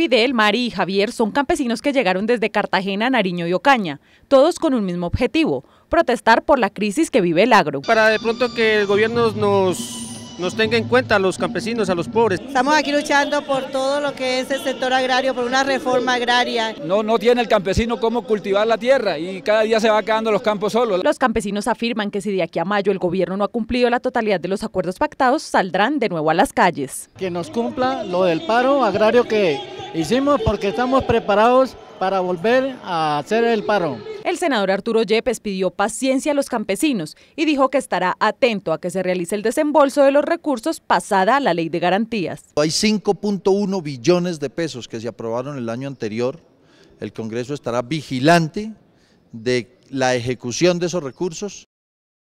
Fidel, Mari y Javier son campesinos que llegaron desde Cartagena, Nariño y Ocaña, todos con un mismo objetivo, protestar por la crisis que vive el agro. Para de pronto que el gobierno nos, nos tenga en cuenta a los campesinos, a los pobres. Estamos aquí luchando por todo lo que es el sector agrario, por una reforma agraria. No, no tiene el campesino cómo cultivar la tierra y cada día se va quedando los campos solos. Los campesinos afirman que si de aquí a mayo el gobierno no ha cumplido la totalidad de los acuerdos pactados, saldrán de nuevo a las calles. Que nos cumpla lo del paro agrario que Hicimos porque estamos preparados para volver a hacer el paro. El senador Arturo Yepes pidió paciencia a los campesinos y dijo que estará atento a que se realice el desembolso de los recursos pasada a la ley de garantías. Hay 5.1 billones de pesos que se aprobaron el año anterior. El Congreso estará vigilante de la ejecución de esos recursos